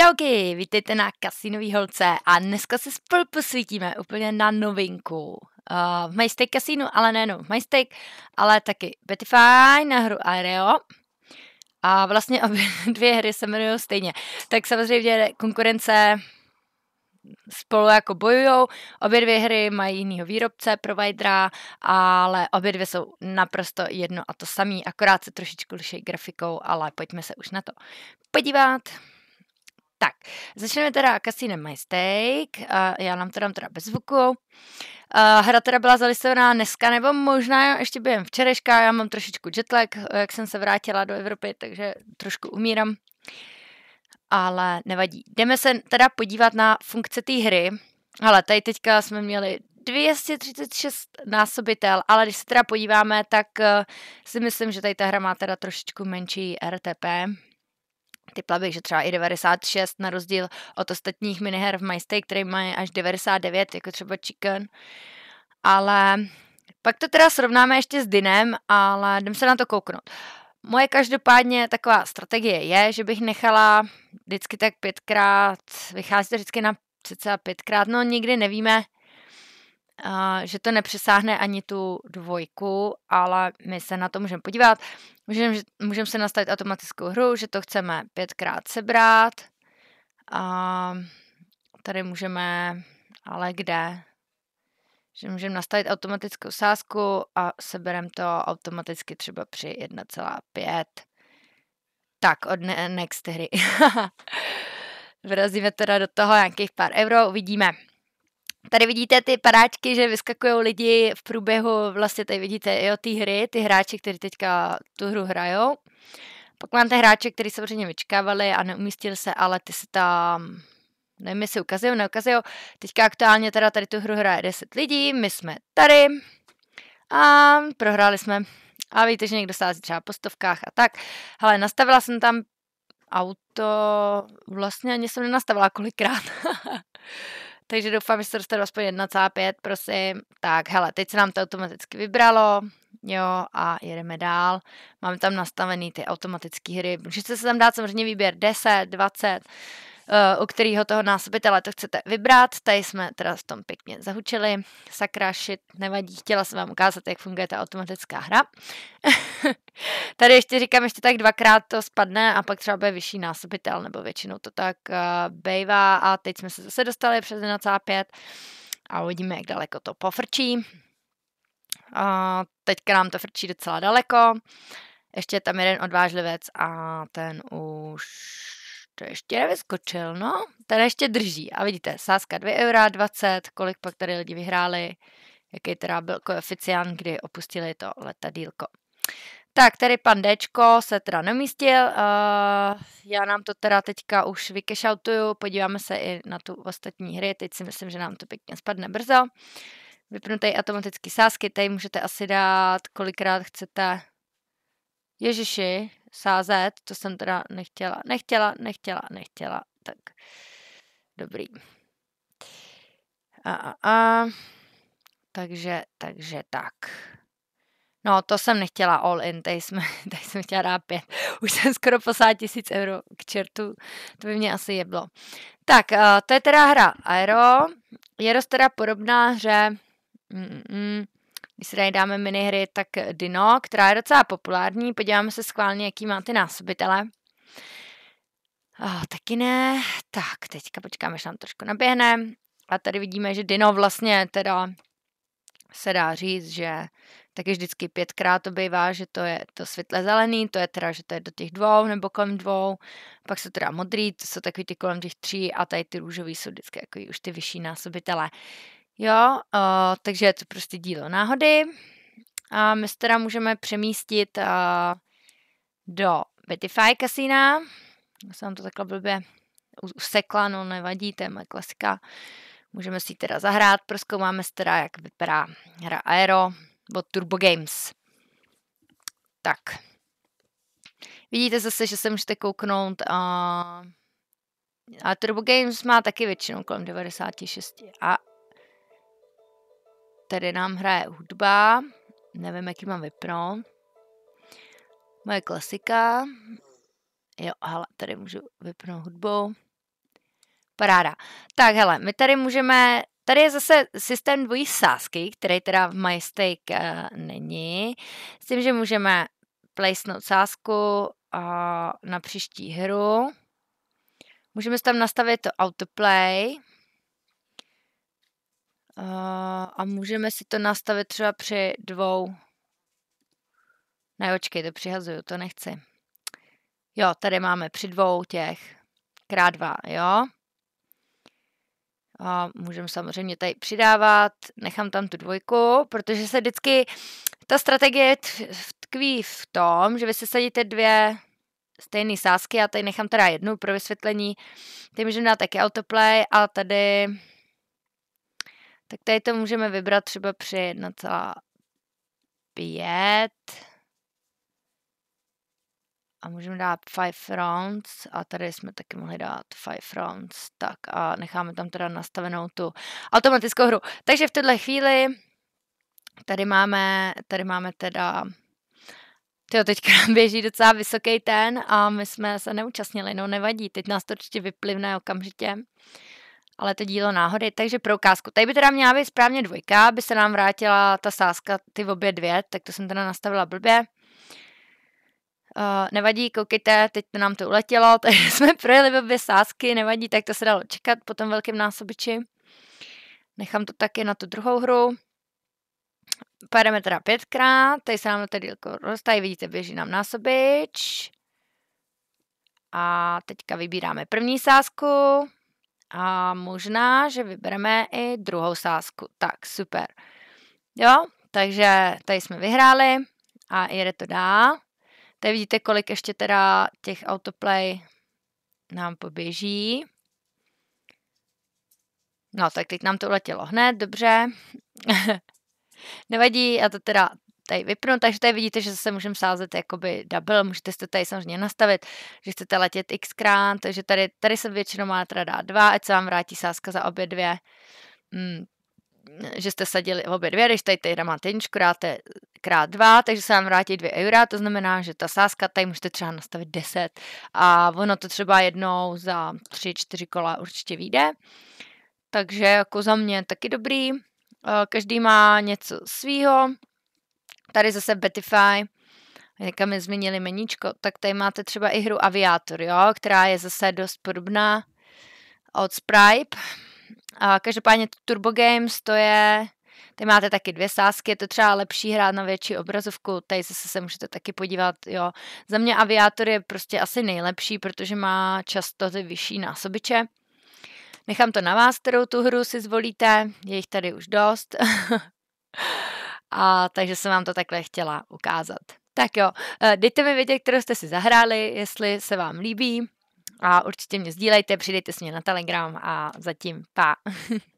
Čauky, vítejte na Kasinový holce a dneska se spolu posvítíme úplně na novinku. Uh, eh, v Majstek Casino, ale nejenom v Majstek, ale taky Betify na hru Aereo. A vlastně obě dvě hry se jmenují stejně. Tak samozřejmě konkurence spolu jako bojujou. Obě dvě hry mají jinýho výrobce, providera, ale obě dvě jsou naprosto jedno a to samé, akorát se trošičku liší grafikou, ale pojďme se už na to podívat. Tak, začneme teda Casino My Steak, já nám to dám teda bez zvuku. Uh, hra teda byla zalistovaná dneska, nebo možná ještě během včerejška, já mám trošičku jetlag, jak jsem se vrátila do Evropy, takže trošku umírám. Ale nevadí. Jdeme se teda podívat na funkce té hry. Ale tady teďka jsme měli 236 násobitel, ale když se teda podíváme, tak eh, si myslím, že tady ta hra má teda trošičku menší RTP typla bych, že třeba i 96 na rozdíl od ostatních miniher v Majstej, které mají až 99, jako třeba Chicken. Ale pak to teda srovnáme ještě s Dinem, ale jdem se na to kouknout. Moje každopádně taková strategie je, že bych nechala vždycky tak pětkrát, vychází to vždycky na cca pětkrát, no nikdy nevíme, eh, že to nepřesáhne ani tu dvojku, ale my se na to můžeme podívat. Můžeme můžem se nastavit automatickou hru, že to chceme pětkrát sebrat. A tady můžeme, ale kde? Že můžeme nastavit automatickou sázku a sebereme to automaticky třeba při 1,5. Tak, od next hry. Vrazíme teda do toho nějakých pár euro, uvidíme. Tady vidíte ty paráčky, že vyskakují lidi v průběhu, vlastně tady vidíte jo, ty hry, ty hráči, kteří teďka tu hru hrajou. Pak máte hráče, kteří samozřejmě vyčkávali a neumístili se, ale ty se tam nevím, jestli ukazují, neukazují. Teďka aktuálně teda tady tu hru hraje 10 lidí, my jsme tady a prohráli jsme. A víte, že někdo sází třeba po stovkách a tak. Ale nastavila jsem tam auto, vlastně ani jsem nenastavila kolikrát. Takže doufám, že se dostanu aspoň 1,5, prosím. Tak, hele, teď se nám to automaticky vybralo, jo, a jedeme dál. Máme tam nastavený ty automatické hry. Můžete se tam dát samozřejmě výběr 10, 20, Eh, u kterého toho násobitele to chcete vybrat. Tady jsme teda v tom pěkně zahučili. Sakra, shit, nevadí. Chtěla jsem vám ukázat, jak funguje ta automatická hra. tady ještě říkám, ještě tak dvakrát to spadne a pak třeba bude vyšší násobitel, nebo většinou to tak uh, eh, bejvá. A teď jsme se zase dostali přes 1,5 a uvidíme, jak daleko to pofrčí. Teď eh, teďka nám to frčí docela daleko. Ještě je tam jeden odvážlivec a ten už to ještě nevyskočil, no. Ten ještě drží. A vidíte, sázka 2 eura 20, kolik pak tady lidi vyhráli, jaký teda byl koeficient, kdy opustili to letadílko. Tak, tady pan Dčko se teda nemístil, uh, já nám to teda teďka už vykešautuju, podíváme se i na tu ostatní hry, teď si myslím, že nám to pěkně spadne brzo. Vypnu tady automatické sázky, tady můžete asi dát, kolikrát chcete. Ježiši, sázet, to jsem teda nechtěla, nechtěla, nechtěla, nechtěla, tak dobrý. A, a, a. Takže, takže tak. No, to jsem nechtěla all in, tady, jsme, tady jsem chtěla dát pět. Už jsem skoro poslala tisíc euro k čertu, to by mě asi jeblo. Tak, uh, to je teda hra Aero. Je dost teda podobná hře mm, mm, mm. Když si tady dáme minihry, tak Dino, která je docela populární. Podíváme se skválně, jaký má ty násobitele. Oh, taky ne. Tak, teďka počkáme, až nám trošku naběhne. A tady vidíme, že Dino vlastně teda se dá říct, že taky vždycky pětkrát to bývá, že to je to světle zelený, to je teda, že to je do těch dvou nebo kolem dvou, pak jsou teda modrý, to jsou takový ty kolem těch tří a tady ty růžový jsou vždycky jako už ty vyšší násobitele. Jo, uh, takže je to prostě dílo náhody. A my se teda můžeme přemístit uh, do Betify kasína. Já jsem to takhle blbě usekla, no nevadí, to je moje klasika. Můžeme si teda zahrát, proskoumáme se teda, jak vypadá hra Aero od Turbo Games. Tak. Vidíte zase, že se můžete kouknout a... A Turbo Games má taky většinou kolem 96 a tady nám hraje hudba, nevím, jaký mám vypnout. Moje klasika. Jo, hele, tady můžu vypnout hudbu. Paráda. Tak hele, my tady můžeme, tady je zase systém dvojí sásky, který teda v MyStake uh, není, s tím, že můžeme placenout sásku uh, na příští hru. Můžeme si tam nastavit to autoplay, a můžeme si to nastavit třeba při dvou. Ne, očkej, to přihazuju, to nechci. Jo, tady máme při dvou těch krát dva, jo. A můžeme samozřejmě tady přidávat, nechám tam tu dvojku, protože se vždycky, ta strategie tkví v tom, že vy si sadíte dvě stejné sázky, já tady nechám teda jednu pro vysvětlení, ty můžeme dát taky autoplay a tady tak tady to můžeme vybrat třeba při 1,5 a můžeme dát five rounds a tady jsme taky mohli dát five rounds, tak a necháme tam teda nastavenou tu automatickou hru. Takže v této chvíli tady máme, tady máme teda Tyjo, teďka nám běží docela vysoký ten a my jsme se neúčastnili, no nevadí, teď nás to určitě vyplivne okamžitě ale to dílo náhody, takže pro ukázku. Tady by teda měla být správně dvojka, aby se nám vrátila ta sázka ty obě dvě, tak to jsem teda nastavila blbě. Uh, nevadí, koukejte, teď to nám to uletělo, takže jsme projeli obě sázky, nevadí, tak to se dalo čekat po tom velkém násobiči. Nechám to taky na tu druhou hru. Pojedeme teda pětkrát, tady se nám to tady roztají, vidíte, běží nám násobič. A teďka vybíráme první sázku, a možná, že vybereme i druhou sázku. Tak, super. Jo, takže tady jsme vyhráli a jede to dál. Tady vidíte, kolik ještě teda těch autoplay nám poběží. No, tak teď nám to uletělo hned, dobře. Nevadí, já to teda tady vypnu, takže tady vidíte, že zase můžeme sázet jakoby double, můžete si to tady samozřejmě nastavit, že chcete letět xkrát, takže tady, tady se většinou má teda dát dva, ať se vám vrátí sázka za obě dvě, mm, že jste sadili obě dvě, když tady tady máte jedničku, dáte krát dva, takže se vám vrátí dvě eura, to znamená, že ta sázka tady můžete třeba nastavit 10 a ono to třeba jednou za tři, čtyři kola určitě vyjde. Takže jako za mě taky dobrý, eh, každý má něco svýho, Tady zase Betify, jaká mi změnili meníčko, tak tady máte třeba i hru Aviator, jo, která je zase dost podobná od Sprite. A každopádně Turbo Games to je, tady máte taky dvě sázky, je to třeba lepší hrát na větší obrazovku, tady zase se můžete taky podívat, jo. Za mě Aviator je prostě asi nejlepší, protože má často ty vyšší násobiče. Nechám to na vás, kterou tu hru si zvolíte, je jich tady už dost. a takže jsem vám to takhle chtěla ukázat. Tak jo, eh, dejte mi vědět, kterou jste si zahráli, jestli se vám líbí a určitě mě sdílejte, přidejte si mě na Telegram a zatím pa.